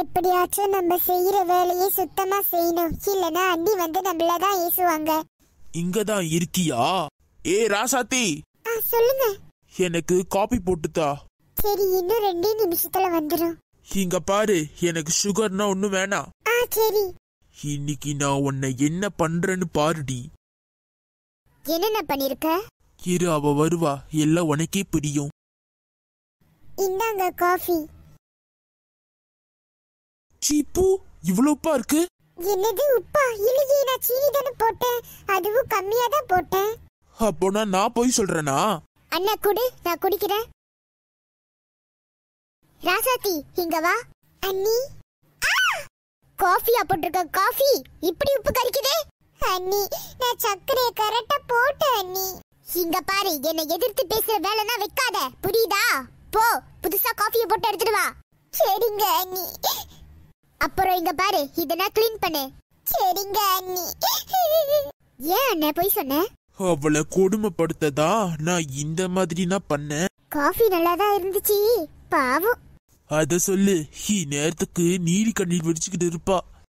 எப்படியாச்சும் நம்ம செய்யற வேலையை சுத்தமா செய்யணும் இல்லனா அண்ணி வந்து நம்மள தான் ஏசுவாங்க இங்க தான் இருக்கியா ஏ ராசாத்தி ஆ சொல்லுங்க எனக்கு காபி போட்டுதா சரி இன்னும் ரெண்டே நிமிஷத்துல வந்துடும் இங்க பாரு எனக்கு சுகர்னா ஒண்ணு வேணாம் ஆ சரி இன்னைக்கு நான் உன்னை என்ன பண்றேன்னு பாருடி என்னென்ன பண்ணிருக்க இரு அவ வருவா எல்லாம் உனக்கே புரியும் இந்தாங்க காஃபி சீப்பு இவ்வளவு உப்பா இருக்கு என்னது உப்பா இல்லையே நான் சீனி தானே போட்டேன் அதுவும் கம்மியா தான் போட்டேன் அப்போனா நான் போய் சொல்றேனா அண்ணா குடு நான் குடிக்கிறேன் ராசாத்தி இங்க வா அண்ணி காஃபியா போட்டிருக்க காஃபி இப்படி உப்பு கரிக்குதே அண்ணி நான் சக்கரையை கரெக்டா போட்டேன் அண்ணி இங்க பாரு என்னை எதிர்த்து பேசுற வேலைனா வைக்காத புரியுதா போ புதுசா காஃபியை போட்டு எடுத்துட்டு வா சரிங்க அண்ணி அப்புறம் இங்க பாரு நான் க்ளீன் பண்ணு சரிங்க அண்ணி ஏன் அண்ணே போய் சொன்ன அவளை கொடுமைப்படுத்ததா நான் இந்த மாதிரி நான் பண்ணேன் காஃபி நல்லா தான் இருந்துச்சு பாவம் அத சொல்லு நேரத்துக்கு நீலி கண்ணீர் வெடிச்சுக்கிட்டு இருப்பா